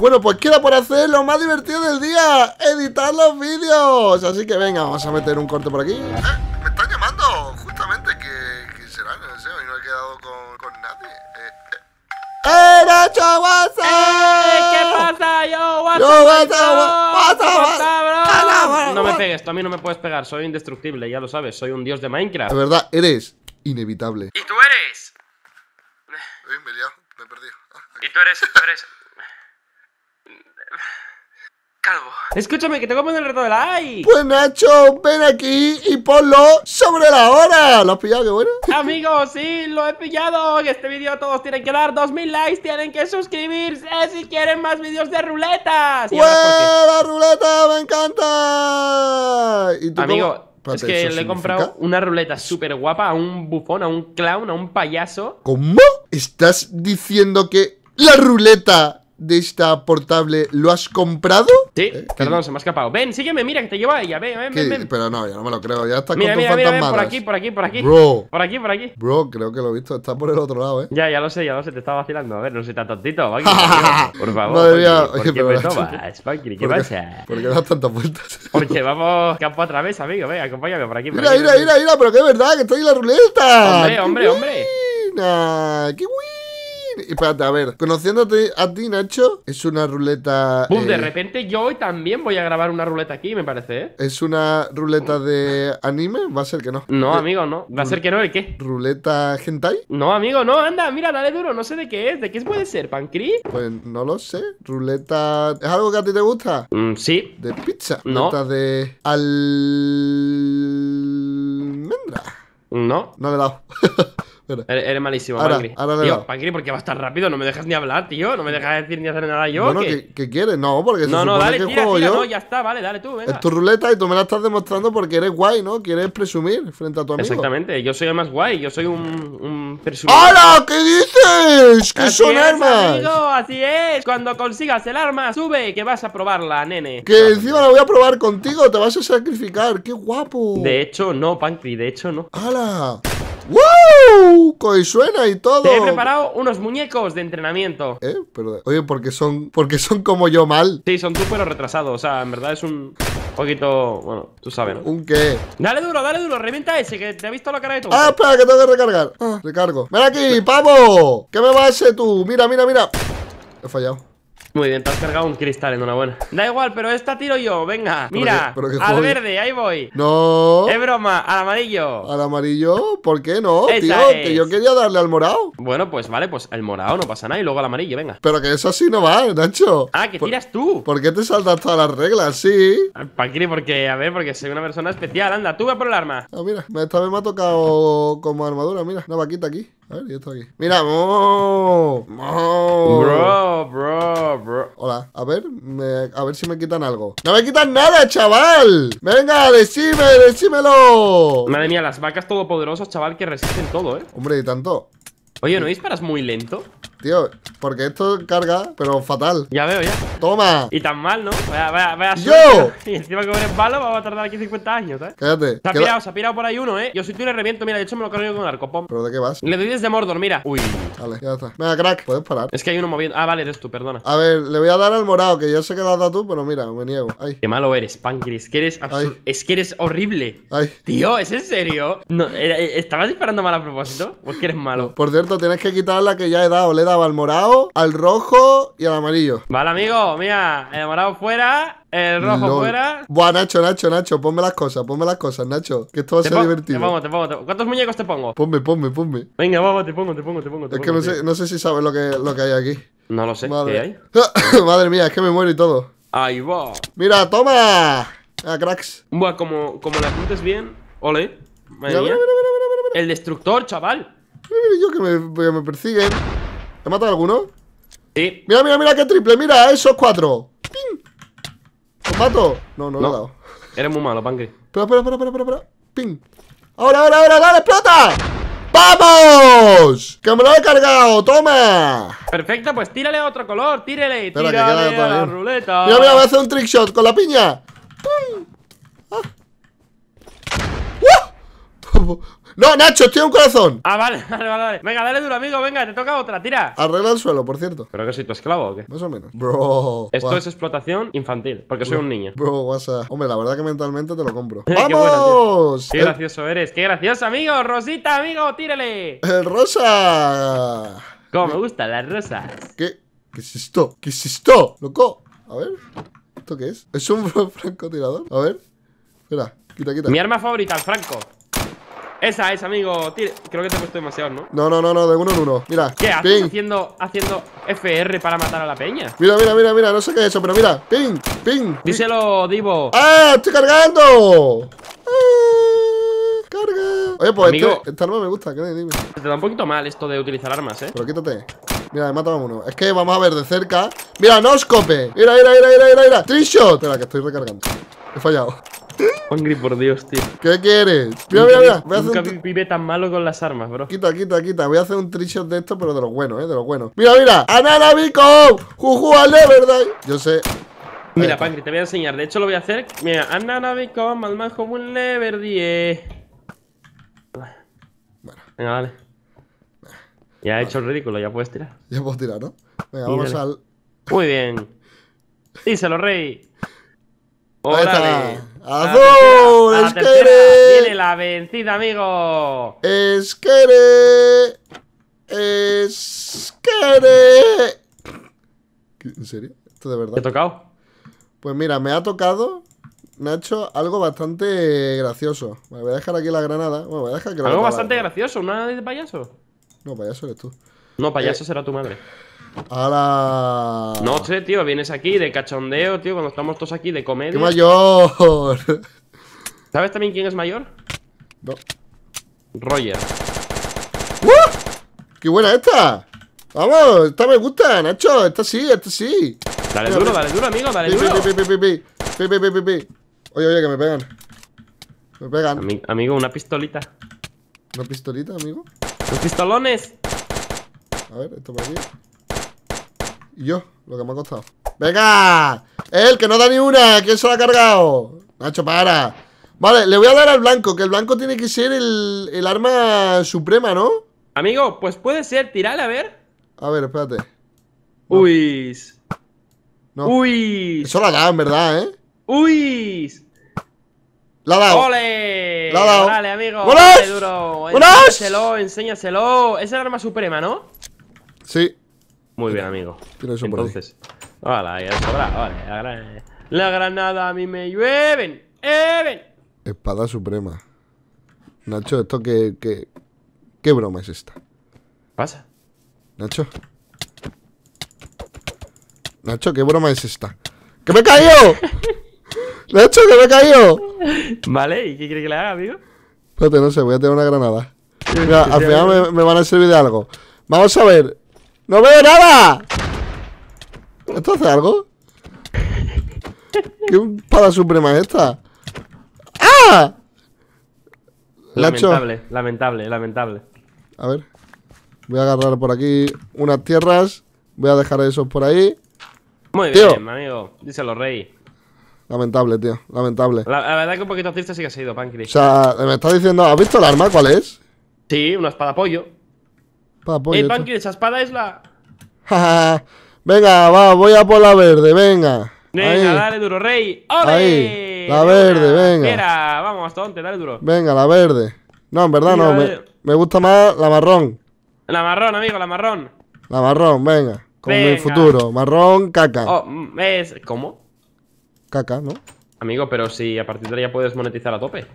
Bueno, pues queda por hacer lo más divertido del día, editar los vídeos. Así que venga, vamos a meter un corte por aquí. Ah, me están llamando, justamente, que, que será, no sé, hoy no he quedado con, con nadie. ¡Eh, eh. ¡Eh Nacho, WhatsApp! ¡Eh! ¿Qué pasa? Yo, WhatsApp. No me pegues, tú a mí no me puedes pegar, soy indestructible, ya lo sabes, soy un dios de Minecraft. De verdad, eres inevitable. ¿Y tú eres? me he liado, me he perdido. Ah, ¿Y tú eres? ¿Tú eres? Escúchame, que tengo que poner el reto de like Pues Nacho, ven aquí y ponlo sobre la hora. ¿Lo has pillado? Qué bueno. Amigos, sí, lo he pillado. En este vídeo todos tienen que dar 2000 likes, tienen que suscribirse si quieren más vídeos de ruletas. la ruleta! ¡Me encanta! Amigo. es que le he comprado una ruleta súper guapa a un bufón, a un clown, a un payaso. ¿Cómo? ¿Estás diciendo que la ruleta de esta portable lo has comprado? Sí, eh, perdón, se me ha escapado. Ven, sígueme, mira que te lleva ella. Ven, ven, ven, ven. Pero no, ya no me lo creo. Ya está mira, con mira, mira, mira, por aquí, por aquí, por aquí. Bro. Por aquí, por aquí. Bro, creo que lo he visto. Está por el otro lado, eh. Ya, ya lo sé, ya lo sé. Te estaba vacilando. A ver, no sé tan tontito. por favor. Madre mía. qué, me tomas, ¿Qué pasa? ¿Por qué das tantas vueltas? Porque vamos campo otra vez amigo. Ven, acompáñame por aquí. Por mira, aquí, mira, mira, mira, pero que es verdad que estoy en la ruleta. Hombre, hombre, hombre. ¡Qué y Espérate, a ver, conociéndote a ti, Nacho, es una ruleta. Boom, de eh, repente yo hoy también voy a grabar una ruleta aquí, me parece, ¿eh? ¿Es una ruleta de anime? Va a ser que no. No, amigo, no. ¿Va a ser que no el qué? ¿Ruleta hentai? No, amigo, no, anda, mira, dale duro, no sé de qué es. ¿De qué puede ser, Pancri? Pues no lo sé. ¿Ruleta. ¿Es algo que a ti te gusta? Mm, sí. ¿De pizza? No. ¿Ruleta de. Almendra? No. No le he dado. Eres, malísimo, ahora, Pangri. Ahora tío, porque vas tan rápido, no me dejas ni hablar, tío. No me dejas decir ni hacer nada yo. Bueno, ¿qué, quieres? No, porque no, no, que tira, yo. No, ya está, vale, dale tú, venga. Es tu ruleta y tú me la estás demostrando porque eres guay, ¿no? Quieres presumir frente a tu amigo. Exactamente, yo soy el más guay, yo soy un, un ¡Hala! ¿Qué dices? ¡Que son es, Amigo, así es. Cuando consigas el arma, sube que vas a probarla, nene. Que encima la voy a probar contigo, te vas a sacrificar. ¡Qué guapo! De hecho, no, Pancri, de hecho no. ¡Hala! ¡Wow! ¡Coy, suena y todo. Te he preparado unos muñecos de entrenamiento. ¿Eh? Pero, oye, porque son, porque son como yo mal. Sí, son tú pero retrasados. O sea, en verdad es un poquito. Bueno, tú sabes, ¿no? ¿Un qué? Dale duro, dale duro, revienta ese que te ha visto la cara de tu... Ah, espera, que tengo que recargar. Ah, recargo. Ven aquí, pavo. ¿Qué me va ese tú? Mira, mira, mira. He fallado. Muy bien, te has cargado un cristal, en una buena Da igual, pero esta tiro yo, venga. Mira, al verde, ahí voy. No. Es broma, al amarillo. ¿Al amarillo? ¿Por qué no, tío? Que yo quería darle al morado. Bueno, pues vale, pues el morado no pasa nada y luego al amarillo, venga. Pero que eso así no va, Nacho. Ah, que tiras tú. ¿Por qué te saltas todas las reglas? Sí. Ah, Paquiri, porque, a ver, porque soy una persona especial. Anda, tú ve por el arma. Ah, mira, esta vez me ha tocado como armadura, mira, una vaquita aquí. A ver, yo estoy aquí. Mira, Bro, bro, bro. Hola, a ver, a ver si me quitan algo. ¡No me quitan nada, chaval! ¡Venga, decime, decímelo! Madre mía, las vacas todopoderosas, chaval, que resisten todo, ¿eh? Hombre, y tanto. Oye, ¿no disparas muy lento? Tío, porque esto carga, pero fatal. Ya veo, ya. Toma. Y tan mal, ¿no? Vaya, vaya, vaya ¡Yo! Y encima que eres malo vamos a tardar aquí 50 años, ¿eh? Cállate. Se ha pirado, se ha pirado por ahí uno, ¿eh? Yo soy tú le reviento, mira, de hecho me lo cargo con arco, pom. ¿Pero de qué vas? Le doy desde Mordor, mira. Uy. Vale, ya está. Venga, crack, puedes parar. Es que hay uno moviendo. Ah, vale, eres tú, perdona. A ver, le voy a dar al morado, que yo sé que lo has dado tú, pero mira, me niego. Ay. Qué malo eres, Pancris. Que eres Es que eres horrible. Ay. Tío, ¿es en serio? No, eh, ¿Estabas disparando mal a propósito? Pues que eres malo? Por cierto, tienes que quitar la que ya he dado. Le he dado al morado, al rojo y al amarillo. Vale, amigo mira, el morado fuera, el rojo fuera. Buah, Nacho, Nacho, Nacho, ponme las cosas, ponme las cosas, Nacho, que esto va a ser divertido. Te pongo, te pongo, ¿Cuántos muñecos te pongo? Ponme, ponme, ponme. Venga, vamos, te pongo, te pongo, te pongo. es que no sé, no sé, si sabes lo que, lo que hay aquí. No lo sé, Madre. ¿qué hay? Madre mía, es que me muero y todo. Ahí va. Mira, toma. Ah, cracks. Buah, como, como la apuntes bien. Ole. el destructor, chaval. yo que me, me persiguen. ¿He matado a alguno? Mira, mira, mira qué triple, mira, esos cuatro. ¡Ping! ¿Los mato? No, no, no. lo he dado. Eres muy malo, Pangri. Espera, espera, espera, espera, espera. ¡Ping! ¡Ahora, ahora, ahora! ¡Dale, explota! ¡Vamos! ¡Que me lo he cargado! ¡Toma! Perfecto, pues tírale a otro color, tírale, tírale a la ruleta. Mira, mira, voy a hacer un trick shot con la piña. ¡Pum! Ah. ¡No, Nacho! ¡Estoy un corazón! Ah, vale, vale, vale, Venga, dale duro, amigo, venga, te toca otra, tira. Arregla el suelo, por cierto. ¿Pero que soy tu esclavo o qué? Más o menos. Bro. Esto es explotación infantil, porque soy un niño. Bro, WhatsApp. Hombre, la verdad que mentalmente te lo compro. ¡Vamos! qué, eh. gracioso eres, qué gracioso, amigo. Rosita, amigo, tírele. El rosa. Como me gustan las rosas. ¿Qué? ¿Qué es esto? ¿Qué es esto? Loco. A ver. ¿Esto qué es? ¿Es un francotirador? A ver. Espera. Quita, quita. Mi arma favorita, el franco. Esa es, amigo. Tire. Creo que te he puesto demasiado, ¿no? No, no, no, no, de uno en uno. Mira. ¿Qué haces haciendo, haciendo FR para matar a la peña? Mira, mira, mira, mira. No sé qué es eso, pero mira. Ping, ping. Díselo, Divo. ¡Ah! ¡Estoy cargando! ¡Ah! ¡Carga! Oye, pues amigo, este, esta arma me gusta. ¿qué? Dime. Te da un poquito mal esto de utilizar armas, ¿eh? Pero quítate. Mira, he matado a uno. Es que vamos a ver de cerca. Mira, no escope. Mira, mira, mira, mira, mira. mira. Trishot. Espera, que estoy recargando. He fallado. Pangri por Dios, tío. ¿Qué quieres? Mira, mira, mira. Nunca un... vive tan malo con las armas, bro. Quita, quita, quita. Voy a hacer un trishot de esto, pero de los buenos, eh, de los buenos. Mira, mira. Ananabico. Juju al verdad. Yo sé. Mira, Pangri, te voy a enseñar. De hecho, lo voy a hacer. Mira, Ananabico, más como un lever Venga, vale. Ya he hecho el ridículo, ya puedes tirar. Ya puedo tirar, ¿no? Venga, vamos al. Muy bien. Díselo, Rey. Hola. ¡Azul! tiene ¡Esquere! ¡Viene la vencida, amigo! ¡Esquere! ¡Esquere! ¿En serio? ¿Esto de verdad? ¿Te ha tocado? Pues mira, me ha tocado, Me ha hecho algo bastante gracioso. voy a dejar aquí la granada. Bueno, a dejar Algo bastante gracioso, ¿una de payaso? No, payaso eres tú. No, payaso eh, será tu madre. ¡Hala! No sé, tío, vienes aquí de cachondeo, tío, cuando estamos todos aquí de comedia. ¡Qué mayor! ¿Sabes también quién es mayor? No. Roger. ¡Qué buena esta! ¡Vamos! Esta me gusta, Nacho. Esta sí, esta sí. Dale duro, dale duro, amigo, dale pi, duro. Pi, pi, oye, oye, que me pegan. Me pegan. amigo, una pistolita. ¿Una pistolita, amigo? ¡Los pistolones! A ver, esto por aquí. Y yo, lo que me ha costado ¡Venga! ¡El que no da ni una! ¿Quién se la ha cargado? Nacho, para Vale, le voy a dar al blanco Que el blanco tiene que ser el, arma suprema, ¿no? Amigo, pues puede ser Tirale, a ver A ver, espérate Uy no. Uy Eso la da, en verdad, ¿eh? Uy la ha dado. La ha dado. Dale, amigo. ¡Buenas! duro. Enséñaselo, enséñaselo. Es el arma suprema, ¿no? Sí. Muy bien, amigo. Eso Entonces, por ya Vale, la, la, granada a mí me llueven. ¡Even! Espada suprema. Nacho, esto qué ¿Qué broma es esta? ¿Pasa? Nacho. Nacho, ¿qué broma es esta? ¡Que me he caído! ¡Nacho, que me he caído! Vale, ¿y qué quiere que le haga, amigo? Espérate, no sé, voy a tener una granada. al final me van a servir de algo. Vamos a ver, ¡No veo nada! ¿Esto hace algo? ¿Qué espada suprema es esta? ¡Ah! Lamentable, lamentable, lamentable. A ver. Voy a agarrar por aquí unas tierras. Voy a dejar esos por ahí. Muy bien, amigo. Díselo, rey. Lamentable, tío. Lamentable. La, verdad que un poquito triste sí que ha ido, Panky. O sea, eh, me está diciendo... ¿Has visto el arma? ¿Cuál es? Sí, una espada pollo. Espada pollo. Eh, esa espada es la... venga, va, voy a por la verde, venga. Venga, dale duro, Rey. la verde, venga. vamos, hasta dale duro. Venga, la verde. No, en verdad no, me, gusta más la marrón. La marrón, amigo, la marrón. La marrón, venga. Con mi futuro. Marrón, caca. Oh, es, ¿Cómo? Caca, ¿no? Amigo, pero si a partir de ahí ya puedes monetizar a tope.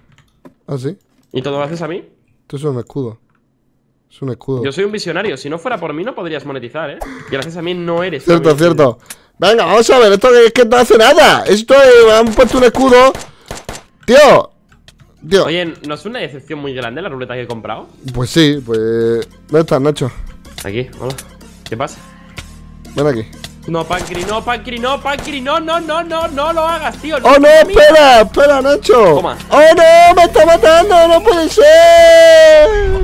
¿Ah, sí? ¿Y todo lo haces a mí? Esto es un escudo. Es un escudo. Yo soy un visionario. Si no fuera por mí, no podrías monetizar, ¿eh? Y gracias a mí no eres. Cierto, cierto. Venga, vamos a ver. Esto es que no hace nada. Esto es, han puesto un escudo. Tío. Tío. Oye, ¿no es una decepción muy grande la ruleta que he comprado? Pues sí, pues. ¿Dónde estás, Nacho? Aquí, hola. ¿Qué pasa? Ven aquí. No, Pancri, no, Pancri, no, no, no, no, no, lo hagas, tío. ¡Oh, no! ¡Espera! ¡Espera, Nacho! ¡Oh, no! ¡Me está matando! ¡No puede ser!